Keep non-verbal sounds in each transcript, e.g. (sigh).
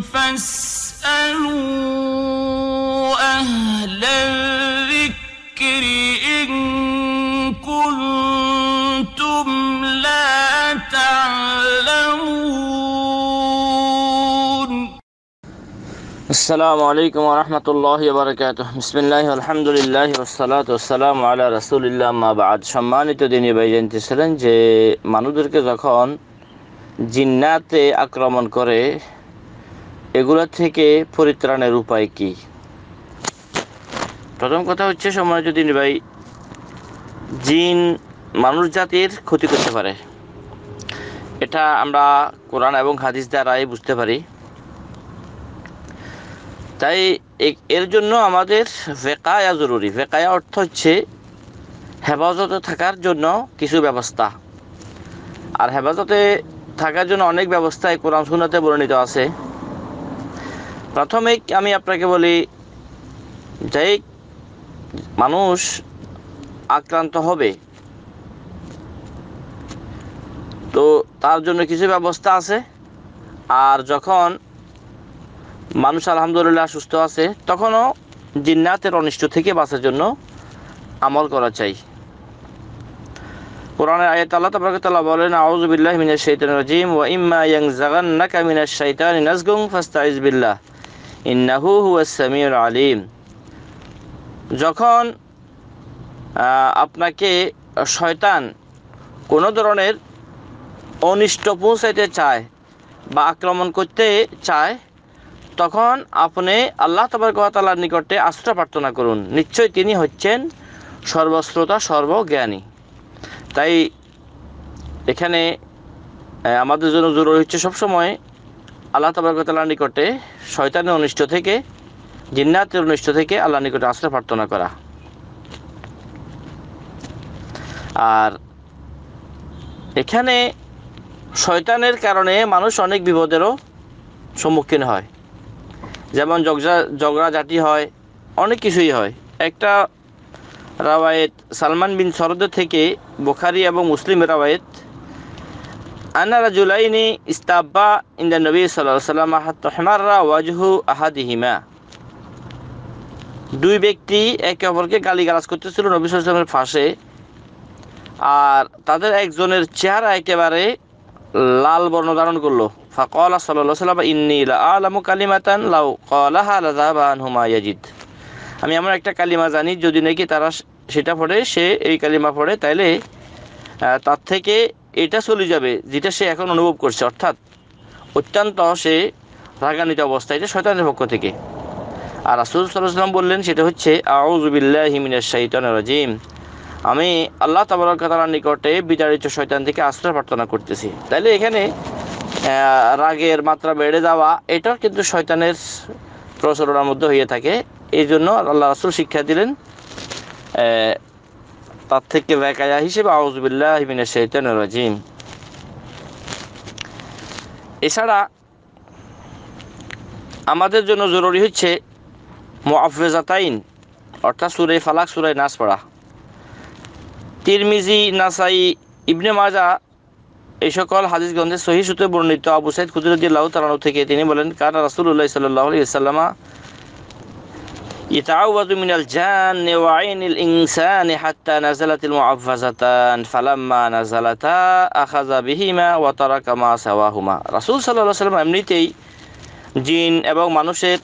فاسألوا أهل الذكر إن كنتم لا تعلمون السلام عليكم ورحمة الله وبركاته بسم الله والحمد لله والصلاة والسلام على رسول الله ما بعد شماني تديني দিনী ভাই জানতেছিলেন যে মানুষদেরকে যখন জিন্নাতে আক্রমণ করে এগুলো থেকে পরিত্রাণের উপায় কি প্রথম কথা হচ্ছে সময় যদি ভাই জিন মানুষ জাতির ক্ষতি করতে পারে এটা আমরা কোরআন এবং হাদিস দ্বারাই বুঝতে পারি তাই এর জন্য আমাদের ভেকায়া জরুরি ভেকায়া অর্থ হচ্ছে হেফাজতে থাকার জন্য কিছু ব্যবস্থা আর হেফাজতে থাকার জন্য অনেক এই কোরআন শুনাতে বর্ণিত আছে প্রাথমিক আমি আপনাকে বলি যে মানুষ আক্রান্ত হবে তো তার জন্য কিছু ব্যবস্থা আছে আর যখন মানুষ আলহামদুলিল্লাহ সুস্থ আছে তখনও জিন্নাতের অনিষ্ট থেকে বাঁচার জন্য আমল করা চাই কোরআনে আয়াত আল্লাহ তাআলা বলেন আউযু বিল্লাহি মিনাশ শাইতানির রাজিম ওয়া ইম্মা ইয়ানযাগান্নাকা মিনাশ শাইতানি নাযগুন ফাস্তাইজ বিল্লাহ ইন্নাহু হুয়াসমিউল আলিম যখন আপনাকে শয়তান কোনো ধরনের অনিষ্ট পৌঁছাইতে চায় বা আক্রমণ করতে চায় তখন আপনি আল্লাহ তবরকতালার নিকটে আশ্রয় প্রার্থনা করুন নিশ্চয়ই তিনি হচ্ছেন সর্বশ্রোতা সর্বজ্ঞানী তাই এখানে আমাদের জন্য জরুরি হচ্ছে সবসময় আল্লাহ তাবারকতাল্লাহ নিকটে শয়তানের অনিষ্ট থেকে জিন্নাতের অনিষ্ট থেকে আল্লাহ নিকটে আশ্রয় প্রার্থনা করা আর এখানে শয়তানের কারণে মানুষ অনেক বিপদেরও সম্মুখীন হয় যেমন জগজা জগড়া জাতি হয় অনেক কিছুই হয় একটা রাওয়ায়েত সালমান বিন সরদের থেকে বোখারি এবং মুসলিম রাওয়ায়েত আনা রাজুলাইনি ইস্তাব্বা ইন্দা নবী সাল্লাহ সাল্লাম হাতমাররা ওয়াজহু আহাদিহিমা দুই ব্যক্তি একে অপরকে গালিগালাজ করতেছিল নবী সাল্লামের ফাঁসে আর তাদের একজনের চেহারা একেবারে লাল বর্ণ ধারণ করলো ফাকলা সাল্লাহ সাল্লাম ইন্নি আলামু কালিমাতান লাউ কলাহা লাজাবান হুমা ইয়াজিদ আমি এমন একটা কালিমা জানি যদি নাকি তারা সেটা পড়ে সে এই কালিমা পড়ে তাইলে তার থেকে এটা চলে যাবে যেটা সে এখন অনুভব করছে অর্থাৎ অত্যন্ত সে রাগান্বিত অবস্থা এটা শয়তানের পক্ষ থেকে আর রাসুল সাল্লাম বললেন সেটা হচ্ছে আউজুবিল্লাহ হিমিনের শাহিতান রাজিম আমি আল্লাহ তাবরকাতার নিকটে বিতাড়িত শয়তান থেকে আশ্রয় প্রার্থনা করতেছি তাইলে এখানে রাগের মাত্রা বেড়ে যাওয়া এটাও কিন্তু শয়তানের প্রচলনার মধ্যে হয়ে থাকে এই জন্য আল্লাহ রাসুল শিক্ষা দিলেন তার থেকে বেকায়া হিসেবে আউজবিল্লাহ হিবিনের শৈতান রাজিম এছাড়া আমাদের জন্য জরুরি হচ্ছে মোয়াফেজাতাইন অর্থাৎ সুরে ফালাক সুরে নাচ পড়া তিরমিজি নাসাই ইবনে মাজা এই সকল হাদিস গ্রন্থে সহি সূত্রে বর্ণিত আবু সাইদ লাউ তালানু থেকে তিনি বলেন কারা রাসুল্লাহ সাল্লাহ আলি সাল্লামা يتعوذ من الجان وعين الإنسان حتى نزلت المعفزتان فلما نزلتا أخذ بهما وترك ما سواهما রাসূল সাল্লাল্লাহু আলাইহি ওয়াসাল্লাম এমনিতেই জিন এবং মানুষের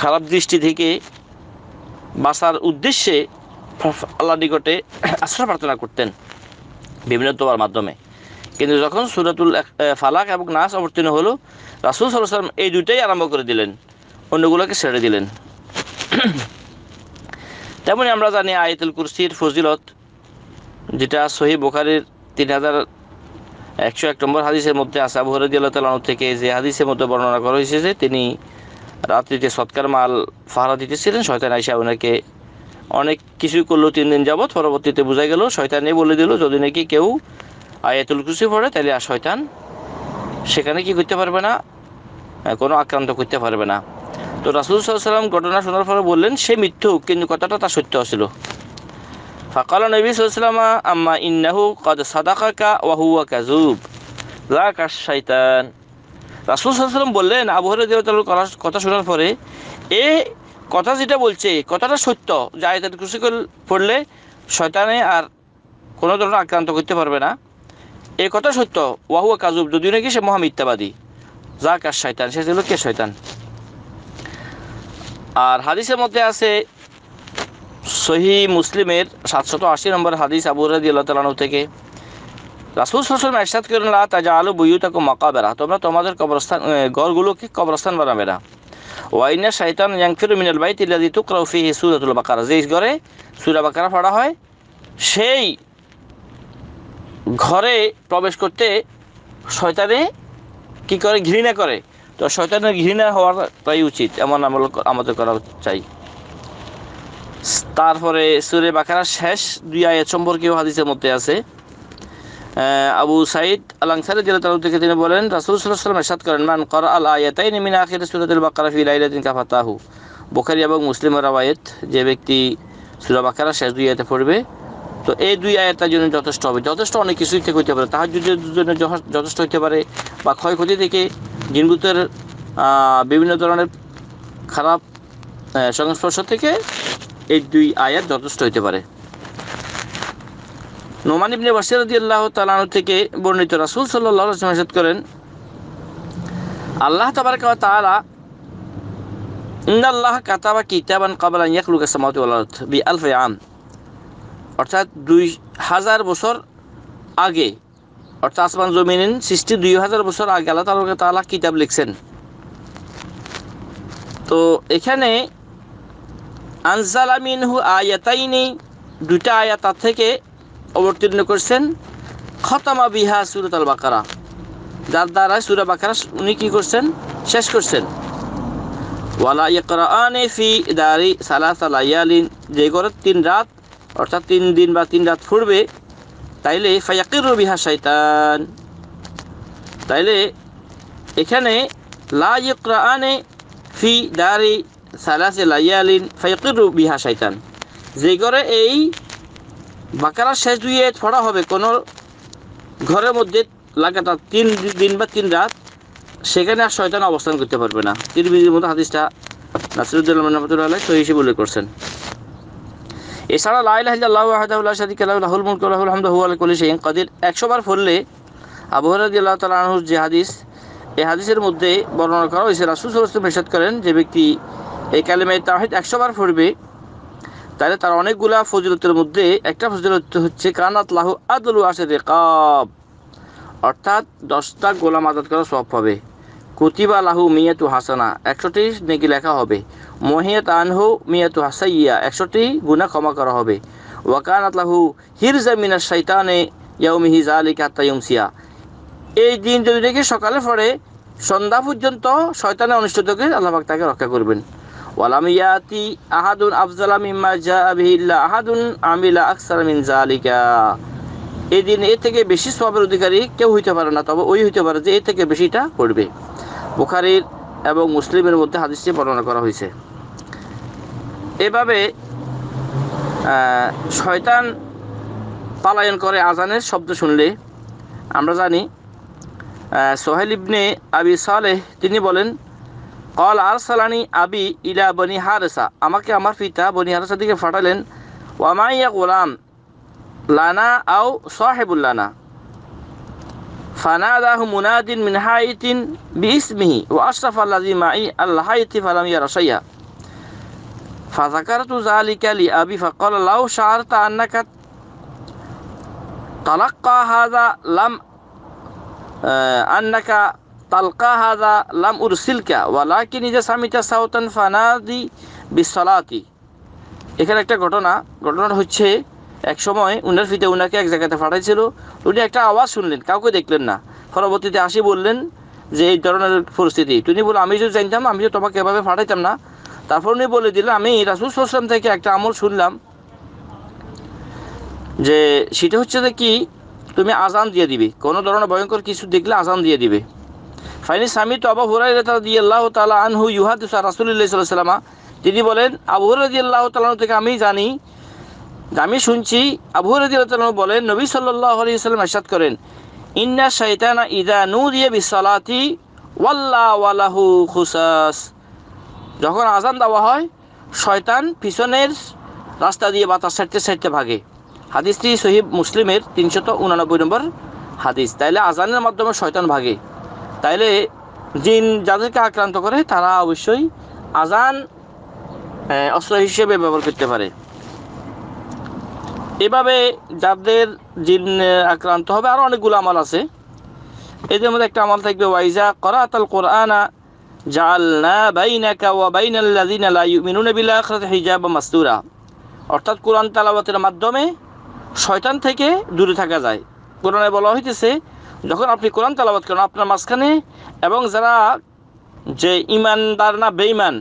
খারাপ দৃষ্টি থেকে বাঁচার উদ্দেশ্যে আল্লাহ নিকটে আশ্রয় প্রার্থনা করতেন বিভিন্ন তোবার মাধ্যমে কিন্তু যখন সুরাতুল ফালাক এবং নাস অবতীর্ণ হলো রাসুল সাল্লাহ সাল্লাম এই দুইটাই আরম্ভ করে দিলেন অন্যগুলোকে ছেড়ে দিলেন (coughs) তেমনি আমরা জানি আয়তুল কুরসির ফজিলত যেটা সহি বোখারির তিন হাজার একশো এক নম্বর হাদিসের মধ্যে আসা ভরদিয়াল্লাহ থেকে যে হাদিসের মধ্যে বর্ণনা করা হয়েছে যে তিনি রাত্রিতে সৎকার মাল ফাহা দিতেছিলেন শয়তান আইসা ওনাকে অনেক কিছু করলো তিন দিন যাবৎ পরবর্তীতে বোঝা গেল শয়তানে বলে দিল যদি নাকি কেউ আয়াতুল কুসি পড়ে তাহলে আর শয়তান সেখানে কি করতে পারবে না কোনো আক্রান্ত করতে পারবে না তো রাসুল সাল্লাম ঘটনা শোনার পরে বললেন সে মিথ্যু কিন্তু কথাটা তা সত্য ছিল ফাকাল নবী সাল্লাম আম্মা ইন্নাহু কদ সাদাকা ওয়াহুয়া কাজুব লা কাশ শৈতান রাসুল সাল্লাম বললেন আবহরে দেবতাল কথা শোনার পরে এ কথা যেটা বলছে কথাটা সত্য যা জায়দার খুশি পড়লে শয়তানে আর কোনো ধরনের আক্রান্ত করতে পারবে না এ কথা সত্য ওয়াহুয়া কাজুব যদিও নাকি সে মহামিথ্যাবাদী যা কাশ শয়তান সে ছিল কে শয়তান আর হাদিসের মধ্যে আছে সহি মুসলিমের সাতশত আশি নম্বর হাদিস আবু রাজি আল্লাহ তালানু থেকে রাসুল সসম এরশাদ করেন লা তাজা আলু তাকে মকা বেড়া তোমরা তোমাদের কবরস্থান গড়গুলোকে কবরস্থান বানাবে না ওয়াইনা শাইতান ইয়াংফির মিনাল তিলা দিতু তুকরাউ ফিহি সুরাতুল বাকারা যেই ঘরে সুরা বাকারা ফাড়া হয় সেই ঘরে প্রবেশ করতে শয়তানে কি করে ঘৃণা করে তো শয়তানের ঘৃণা হওয়াটাই উচিত এমন আমল আমাদের করা চাই তারপরে সুরে বাকারা শেষ দুই আয়াত সম্পর্কে হাদিসের মধ্যে আছে আবু সাইদ আল জেলা তালুক থেকে তিনি বলেন রাসুল সাল্লাম এরশাদ করেন মান কর আল আয়াতাইন মিন আখির সুরাতুল বাকারা ফি কাফা তাহু বোখারি এবং মুসলিম রাওয়ায়াত যে ব্যক্তি সুরা বাকারা শেষ দুই আয়াতে পড়বে তো এই দুই আয়তার জন্য যথেষ্ট হবে যথেষ্ট অনেক কিছুই থেকে হইতে পারে তাহার জন্য যথেষ্ট হইতে পারে বা ক্ষয়ক্ষতি থেকে জিনগুতের বিভিন্ন ধরনের খারাপ সংস্পর্শ থেকে এই দুই আয়াত যথেষ্ট হইতে পারে নোমান ইবনে বাসির আল্লাহ তালানু থেকে বর্ণিত রাসুল সাল্লাহ করেন আল্লাহ তাবার তারা ইন্দাল্লাহ কাতাবা কিতাবান কাবলা ইয়াক সামাউতি ওয়ালাত বি আলফে আম অর্থাৎ দুই হাজার বছর আগে অর্থাৎ আসমান জমিন সৃষ্টি দুই হাজার বছর আগে আল্লাহ তালা তালা কিতাব লিখছেন তো এখানে আনসালামিনহু আয়াতাইনি দুটা আয়াত তার থেকে অবতীর্ণ করছেন খতমা বিহা সুরত আল বাকারা যার দ্বারা সুরা বাকারা উনি কি করছেন শেষ করছেন ওয়ালা ইকরা আনে ফি দারি সালাস আলাইয়ালিন যে ঘরে তিন রাত অর্থাৎ তিন দিন বা তিন রাত ফুটবে তাইলে ফায়াকিরু বিহা শৈতান তাইলে এখানে লা ইকরাআনে ফি দারি সালাসে লাইয়ালিন ফায়াকিরু বিহা শৈতান যে ঘরে এই বাকারার শেষ দুইয়ে পড়া হবে কোনো ঘরের মধ্যে লাগাতার তিন দিন বা তিন রাত সেখানে আর শয়তান অবস্থান করতে পারবে না তিরমিজির মতো হাদিসটা নাসিরুদ্দোল্লাহ রহমতুল্লাহ সহি হিসেবে উল্লেখ করছেন এছাড়া লাইলাহ শাদিকুল মুলক আলহামদ হুয়াল কলি শেখ কাদির একশোবার ফললে আবু আল্লাহ তালাহুর যে হাদিস এই হাদিসের মধ্যে বর্ণনা করা হয়েছে রাসুল সাল্লাম নিষেধ করেন যে ব্যক্তি এই কালেমে তাহিদ একশোবার ফিরবে তাহলে তার অনেকগুলা ফজিলতের মধ্যে একটা ফজিলত হচ্ছে কানাত লাহু আদলু আসে রেকাব অর্থাৎ দশটা গোলাম আদাত করা সব হবে কুতিবা লাহু মিয়াতু হাসানা একশোটি নেকি লেখা হবে মহিয়াত আনহু মিয়াতু হাসাইয়া একশোটি গুণা ক্ষমা করা হবে ওয়াকান আতলাহু হিরজা মিনার শৈতানে ইয়াউমিহিজ আলী কাত্তায়ুমসিয়া এই দিন যদি নাকি সকালে পরে সন্ধ্যা পর্যন্ত শয়তানের অনিষ্টকে আল্লাহাক তাকে রক্ষা করবেন ওয়ালামিয়াতি আহাদুন আফজালা মিম্মা জা আবিহিল্লা আহাদুন আমিলা আকসার মিন জালিকা এই দিন এর থেকে বেশি সবের অধিকারী কেউ হইতে পারে না তবে ওই হইতে পারে যে এর থেকে বেশিটা করবে বুখারির এবং মুসলিমের মধ্যে হাদিসটি বর্ণনা করা হয়েছে এভাবে শয়তান পালায়ন করে আজানের শব্দ শুনলে আমরা জানি সোহেল ইবনে আবি সালেহ তিনি বলেন কল আর সালানি আবি ইলা বনি হারেসা আমাকে আমার পিতা বনি হারেসা দিকে ফাটালেন ওয়ামাইয়া গোলাম লানা আও সাহেবুল্লানা فناداه مناد من حيث باسمه وأشرف الذي معي الحيث فلم ير شيئا فذكرت ذلك لأبي فقال لو شعرت أنك تلقى هذا لم آه، أنك تلقى هذا لم أرسلك ولكن إذا سمعت صوتا فنادي بالصلاة এখানে একটা ঘটনা ঘটনাটা হচ্ছে এক সময় উনার ফিতে উনাকে এক জায়গাতে পাঠাইছিল উনি একটা আওয়াজ শুনলেন কাউকে দেখলেন না পরবর্তীতে আসি বললেন যে এই ধরনের পরিস্থিতি তুমি বলো আমি যদি জানতাম আমি তো তোমাকে এভাবে পাঠাইতাম না তারপর উনি বলে দিলেন আমি রাসুল সাল্লাম থেকে একটা আমল শুনলাম যে সেটা হচ্ছে যে কি তুমি আজান দিয়ে দিবে কোনো ধরনের ভয়ঙ্কর কিছু দেখলে আজান দিয়ে দিবে ফাইনি স্বামী তো আবু হুরাই দিয়ে আল্লাহ তালা আনহু ইউহাদ রাসুল্লাহ সাল্লামা তিনি বলেন আবু হুরাই আল্লাহ তালা থেকে আমি জানি আমি শুনছি আবু রদিয়াল বলেন নবী সাল্লাল্লাহু আলি সাল্লাম আসাদ করেন ইন্না শাইতানা ইদা নু বিসসালাতি ওয়াল্লা ওয়ালাহু খুসাস যখন আজান দেওয়া হয় শয়তান পিছনের রাস্তা দিয়ে বাতাস ছাড়তে ছাড়তে ভাগে হাদিসটি সহিব মুসলিমের তিনশত উনানব্বই নম্বর হাদিস তাইলে আজানের মাধ্যমে শয়তান ভাগে তাইলে জিন যাদেরকে আক্রান্ত করে তারা অবশ্যই আজান অস্ত্র হিসেবে ব্যবহার করতে পারে এভাবে যাদের জিন আক্রান্ত হবে আরও অনেকগুলো আমল আছে এদের মধ্যে একটা আমল থাকবে ওয়াইজা করাত আল কোরআনা জালনা বাইনাকা ওয়া বাইনাল্লাযিনা লা ইউমিনুনা বিল আখিরাতি হিজাবা মাসতুরা অর্থাৎ কোরআন তেলাওয়াতের মাধ্যমে শয়তান থেকে দূরে থাকা যায় কোরআনে বলা হইতেছে যখন আপনি কোরআন তেলাওয়াত করেন আপনার মাঝখানে এবং যারা যে ইমানদার না বেঈমান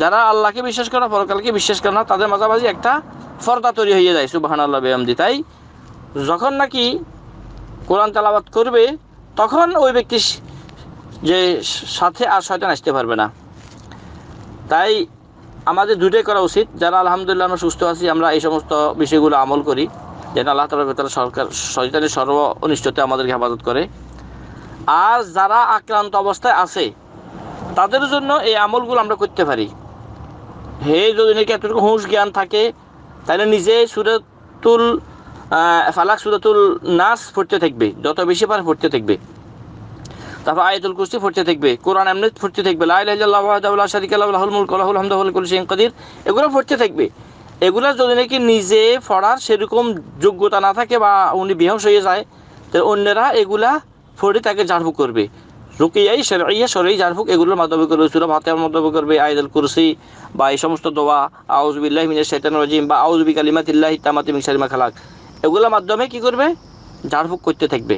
যারা আল্লাহকে বিশ্বাস করে না পরকালকে বিশ্বাস করে না তাদের মাঝামাঝি একটা ফর্দা তৈরি হয়ে যায় সুবাহান আল্লাহ বেয়ামদি তাই যখন নাকি কোরআন তালাবাদ করবে তখন ওই ব্যক্তি যে সাথে আর শয়তান আসতে পারবে না তাই আমাদের দুটোই করা উচিত যারা আলহামদুলিল্লাহ আমরা সুস্থ আছি আমরা এই সমস্ত বিষয়গুলো আমল করি যেন আল্লাহ তালা সরকার শয়তানের সর্ব অনিষ্টতে আমাদেরকে হেফাজত করে আর যারা আক্রান্ত অবস্থায় আছে তাদের জন্য এই আমলগুলো আমরা করতে পারি হে যদি নাকি এতটুকু হুঁশ জ্ঞান থাকে তাহলে নিজে সুরাতুল ফালাক সুরাতুল নাস পড়তে থাকবে যত বেশি পারে ফুটতে থাকবে তারপর আয়াতুল কুস্তি পড়তে থাকবে কোরআন এমনি ফুটতে থাকবে লাইল্লাহ শারিক মুল কদির এগুলো ফুটতে থাকবে এগুলো যদি নাকি নিজে পড়ার সেরকম যোগ্যতা না থাকে বা উনি বেহস হয়ে যায় তো অন্যরা এগুলা পড়ে তাকে জারবু করবে রুকিয়াই শরইয়া শরই জারফুক এগুলোর মাধ্যমে করবে সুরা ফাতেহার মাধ্যমে করবে আয়াতুল কুরসি বা এই সমস্ত দোয়া আউজ বিল্লাহ মিনাশ শাইতানির রাজিম বা আউজ বি কালিমাতিল্লাহ তামাতি মিন শারিমা খালাক এগুলোর মাধ্যমে কি করবে ঝাড়ফুঁক করতে থাকবে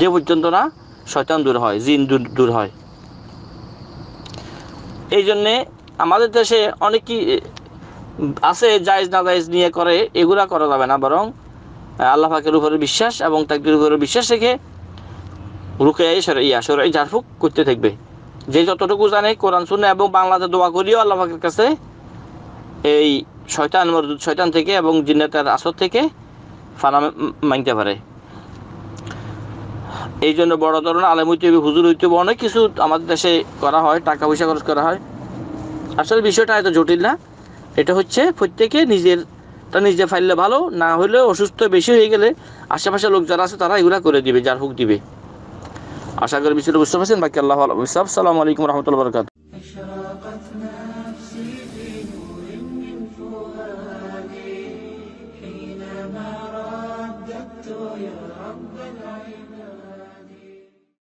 যে পর্যন্ত না শয়তান দূর হয় জিন দূর দূর হয় এই জন্যে আমাদের দেশে অনেক কি আছে জায়েজ না জায়েজ নিয়ে করে এগুলা করা যাবে না বরং আল্লাহ পাকের উপরে বিশ্বাস এবং তাকদির উপরে বিশ্বাস রেখে রুকেয়াই সরাইয়া সরাই ঝাড়ফুঁক করতে থাকবে যে যতটুকু জানে কোরআন শুনে এবং বাংলাতে দোয়া করিও আল্লাহের কাছে এই শয়তান মরদুদ শয়তান থেকে এবং জিন্নাতের আসর থেকে ফানা মাংতে পারে এই জন্য বড় ধরনের আলেম হইতে হবে হুজুর হইতে অনেক কিছু আমাদের দেশে করা হয় টাকা পয়সা খরচ করা হয় আসলে বিষয়টা এত জটিল না এটা হচ্ছে প্রত্যেকে নিজের তা নিজে ফাইললে ভালো না হলে অসুস্থ বেশি হয়ে গেলে আশেপাশে লোক যারা আছে তারা এগুলা করে দিবে যার হুক দিবে আশা করি বিষয়টা বুঝতে পারছেন বাকি আল্লাহ আলম সালাম আলাইকুম রহমতুল্লা বরকাত